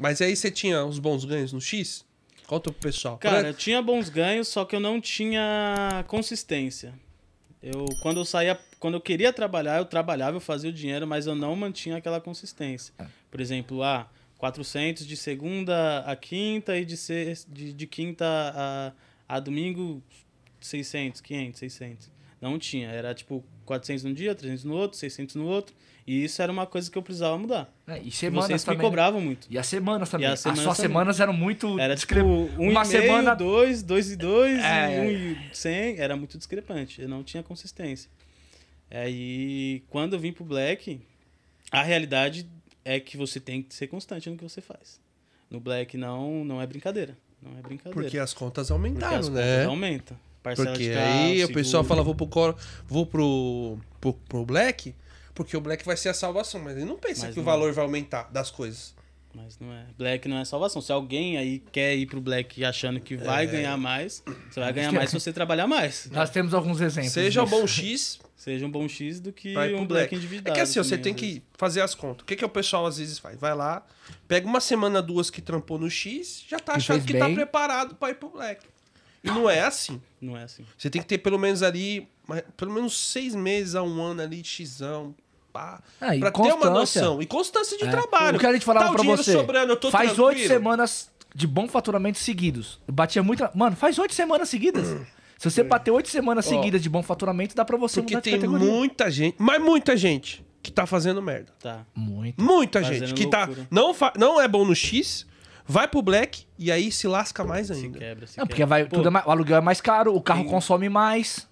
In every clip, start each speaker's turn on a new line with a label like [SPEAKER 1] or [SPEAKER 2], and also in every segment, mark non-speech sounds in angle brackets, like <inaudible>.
[SPEAKER 1] Mas aí você tinha os bons ganhos no X? Conta
[SPEAKER 2] pro pessoal. Cara, eu
[SPEAKER 1] tinha bons ganhos, só que eu não tinha consistência. Eu, quando eu saía, quando eu queria trabalhar, eu trabalhava, eu fazia o dinheiro, mas eu não mantinha aquela consistência. É. Por exemplo, ah, 400 de segunda a quinta e de, sexta, de, de quinta a, a domingo 600, 500, 600. Não tinha. Era tipo 400 num dia, 300 no outro, 600 no outro. E isso era uma coisa que eu precisava mudar. É, e semanas Vocês também, me né? cobravam muito. E as semanas também. E as semanas, semanas
[SPEAKER 3] eram muito... Era discre... tipo um uma e meio, semana...
[SPEAKER 1] dois, dois e dois, é... é um é. e cem. Era muito discrepante. Eu não tinha consistência. Aí, quando eu vim pro Black, a realidade é que você tem que ser constante no que você faz. No Black não, não é brincadeira. Não é brincadeira. Porque as contas aumentaram, Porque as né? Contas aumentam. Parcela porque carro, aí seguro. o pessoal fala, vou
[SPEAKER 2] pro coro, vou pro, pro, pro, black, porque o black vai ser a salvação. Mas ele não pensa mas que não o é. valor vai aumentar das coisas.
[SPEAKER 1] Mas não é. Black não é salvação. Se alguém aí quer ir pro Black achando que vai é. ganhar mais, você vai ganhar mais se você trabalhar mais. Nós temos alguns exemplos. Seja disso. um bom X. Seja um bom X do que um Black. individual. É que assim, você assim, tem que
[SPEAKER 2] fazer as contas. O que, que o pessoal às vezes faz? Vai lá, pega uma semana, duas que trampou no X, já tá achando que tá bem. tá preparado pra ir pro Black. E não é assim. Não é assim. Você tem que ter pelo menos ali, pelo menos seis meses a um ano ali, de pá. Ah, pra ter uma noção. E constância de é. trabalho. O que a gente falava tá pra você. Sobrando, faz oito
[SPEAKER 3] semanas de bom faturamento seguidos. Eu batia muito. Mano, faz oito semanas seguidas. Se você é. bater oito semanas Ó, seguidas de bom faturamento, dá pra você Porque tem categoria. muita gente, mas muita
[SPEAKER 2] gente que tá fazendo merda. Tá.
[SPEAKER 1] Muita. Muita fazendo gente que tá.
[SPEAKER 2] Não, não é bom no
[SPEAKER 3] X, Vai pro Black e aí se lasca mais ainda. Se
[SPEAKER 2] quebra, se não, porque vai, Pô, tudo é
[SPEAKER 3] mais, o aluguel é mais caro, o carro tem, consome mais.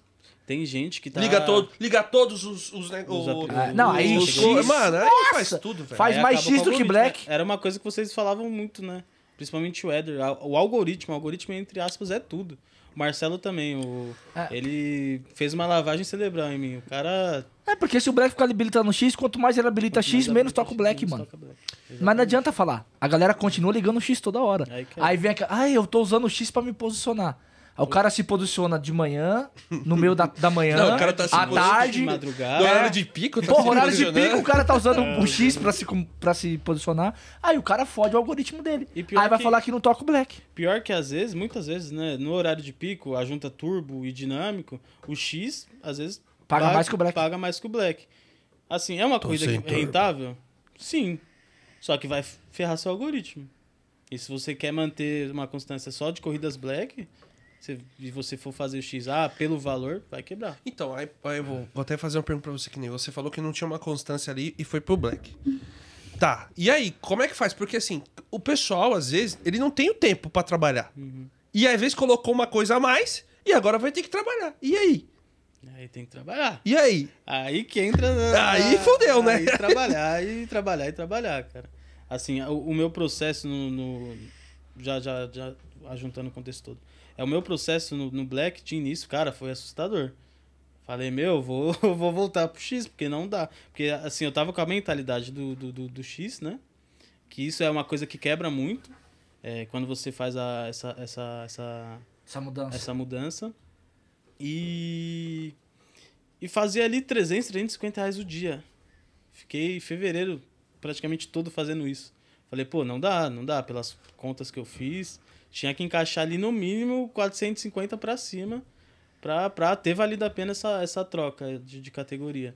[SPEAKER 3] Tem gente que tá... Liga, todo,
[SPEAKER 1] liga todos os... os, né, os o, é, não, aí... Os, X, mano, aí nossa, faz tudo, velho. Faz mais X do que Black. É, era uma coisa que vocês falavam muito, né? Principalmente o Eder. O algoritmo, o algoritmo, entre aspas, é tudo. O Marcelo também, o... É. ele fez uma lavagem cerebral em mim. O cara. É, porque se o Black
[SPEAKER 3] ficar habilitando X, quanto mais ele habilita quanto X, menos toca o Black, mano. Black. Mas não adianta falar. A galera continua ligando o X toda hora. Aí, é. Aí vem aquela. Ai, eu tô usando o X para me posicionar o cara se posiciona de manhã, no meio da, da manhã, não, o cara tá se à tarde. É. No horário de pico, tá Porra, horário de pico, o cara tá usando é. o X pra se, pra se posicionar. Aí o cara fode o algoritmo
[SPEAKER 1] dele. aí vai falar que não toca o black. Pior que às vezes, muitas vezes, né? No horário de pico, a junta turbo e dinâmico, o X, às vezes. Paga, paga mais que o black. Paga mais que o black. Assim, é uma Tô coisa é rentável? Sim. Só que vai ferrar seu algoritmo. E se você quer manter uma constância só de corridas black, se você for fazer o X, ah, pelo valor, vai quebrar. Então, aí, aí eu vou,
[SPEAKER 2] vou até fazer uma pergunta pra você que nem você falou que não tinha uma constância ali e foi pro Black. Tá, e aí, como é que faz? Porque assim, o pessoal, às vezes, ele não tem o tempo para trabalhar. Uhum. E às vezes colocou uma coisa a mais
[SPEAKER 1] e agora vai ter que trabalhar. E aí? Aí tem que trabalhar. E aí? Aí que entra. Na... Aí fodeu, né? Aí trabalhar e trabalhar e trabalhar, cara. Assim, o, o meu processo no, no. já, já, já ajuntando o contexto todo. É o meu processo no, no Black tinha início, cara, foi assustador. Falei, meu, vou, <laughs> vou voltar pro X, porque não dá. Porque, assim, eu tava com a mentalidade do, do, do, do X, né? Que isso é uma coisa que quebra muito. É, quando você faz a, essa, essa, essa, essa mudança. Essa mudança. E. E fazia ali 300, 350 reais o dia. Fiquei em fevereiro praticamente todo fazendo isso. Falei, pô, não dá, não dá. Pelas contas que eu fiz, tinha que encaixar ali no mínimo 450 para cima pra, ter valido a pena essa, essa troca de, de categoria.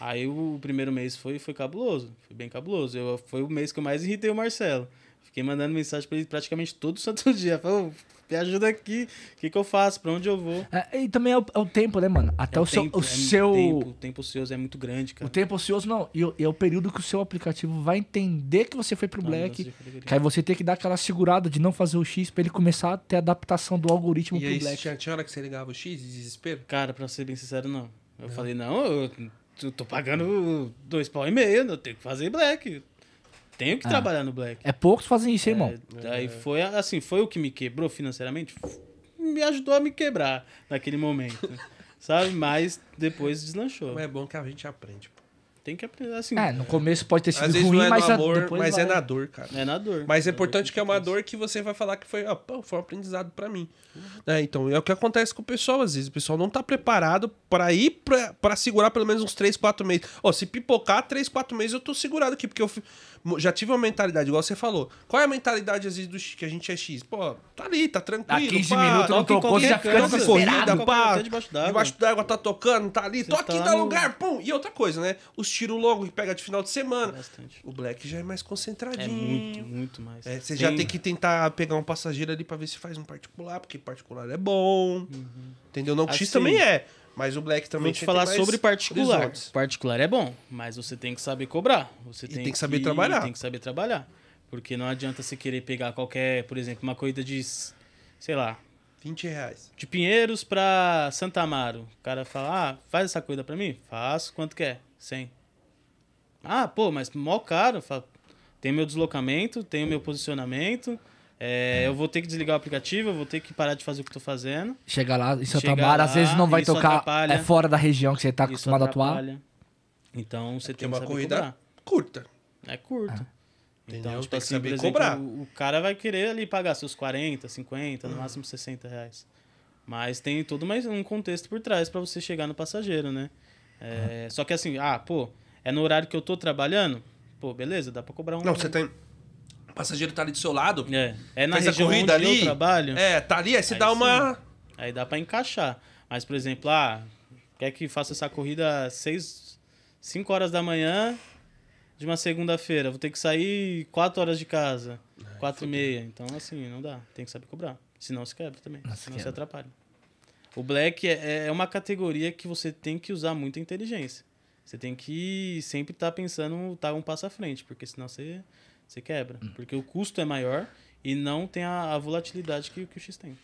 [SPEAKER 1] Aí o primeiro mês foi, foi cabuloso, foi bem cabuloso. Eu, foi o mês que eu mais irritei o Marcelo. Fiquei mandando mensagem para ele praticamente todo santo <laughs> dia. Falou, me ajuda aqui. O que, que eu faço? Pra onde eu vou? É, e também é o, é o, tempo, né, mano? Até é o, o, seu. Tempo, o, é seu... Tempo, o tempo ocioso é muito grande, cara.
[SPEAKER 3] O tempo ocioso, não. E, e é o período que o seu aplicativo vai entender que você foi pro não, ah, Black. Que aí você tem que dar aquela segurada de não fazer o X pra ele começar a ter adaptação do algoritmo e pro aí, Black.
[SPEAKER 1] Tinha, tinha hora que você ligava o X de desespero? Cara, pra ser bem sincero, não. Eu não. falei, não, eu tô pagando dois pau e meio, eu tenho que fazer Black. Tenho que é. trabalhar no black.
[SPEAKER 3] É poucos fazem isso, é, irmão.
[SPEAKER 1] Aí é. foi assim, foi o que me quebrou financeiramente. Me ajudou a me quebrar naquele momento. <laughs> sabe? Mas depois deslanchou. Mas é bom que a gente aprende tem que aprender assim. É, no começo pode ter sido ruim, é mas depois mas é vai. é na dor, cara. É na dor. Mas é importante
[SPEAKER 2] que é uma dor que você vai falar que foi, ó, ah, pô, foi um aprendizado para mim. É, então, é o que acontece com o pessoal às vezes. O pessoal não tá preparado para ir para segurar pelo menos uns 3, 4 meses. Ó, se pipocar 3, 4 meses eu tô segurado aqui, porque eu já tive uma mentalidade igual você falou. Qual é a mentalidade às vezes do que a gente é X? Pô, tá ali, tá tranquilo, Há 15 pá, minutos não tocou, já fica desesperado, corrida, pá, debaixo d'água tá tocando, tá ali, tô aqui, tá no lugar, pum. E outra coisa, né? Os tiro logo e pega de final de semana. Bastante. O black já é mais concentradinho. É muito, muito mais. É, você tem... já tem que tentar pegar um passageiro ali para ver se faz um particular, porque particular é bom. Uhum. Entendeu? Não, assim, X também é. Mas o Black também Vou te falar sobre particular. Horizontes.
[SPEAKER 1] Particular é bom, mas você tem que saber cobrar. Você tem, tem, que saber trabalhar. Tem que saber trabalhar. Porque não adianta você querer pegar qualquer, por exemplo, uma corrida de, sei lá... 20 reais. De Pinheiros para Santa Amaro. O cara fala, ah, faz essa coisa para mim? Faço. Quanto quer? 100. É? Ah, pô, mas mó caro. Tem tem meu deslocamento, tem o meu posicionamento. É, eu vou ter que desligar o aplicativo, eu vou ter que parar de fazer o que estou fazendo. Chegar lá, em Santa Mara, às vezes não vai tocar. É fora da região que você está acostumado a atuar. Então você é tem uma corrida cobrar. curta. É curta. É. Então, tipo tem assim, saber exemplo, cobrar. O, o, cara vai querer ali pagar seus 40, 50, hum. no uhum. máximo 60 reais. Mas tem todo mais um contexto por trás para você chegar no passageiro, né? É, hum. Só que assim, ah, pô, é no horário que eu tô trabalhando? Pô, beleza, dá pra cobrar um. Não, você tem. O passageiro tá ali do seu lado. É, é na região corrida onde ali, eu trabalho. É, tá ali, aí você aí dá sim. uma. Aí dá pra encaixar. Mas, por exemplo, ah, quer que faça essa corrida às 6, 5 horas da manhã de uma segunda-feira. Vou ter que sair 4 horas de casa, 4 e meia. Então, assim, não dá. Tem que saber cobrar. Senão se quebra também. Nossa, ah, senão se atrapalha. O black é, é uma categoria que você tem que usar muita inteligência. Você tem que sempre estar tá pensando, estar tá um passo à frente, porque senão você, você quebra. Hum. Porque o custo é maior e não tem a, a volatilidade que, que o X tem.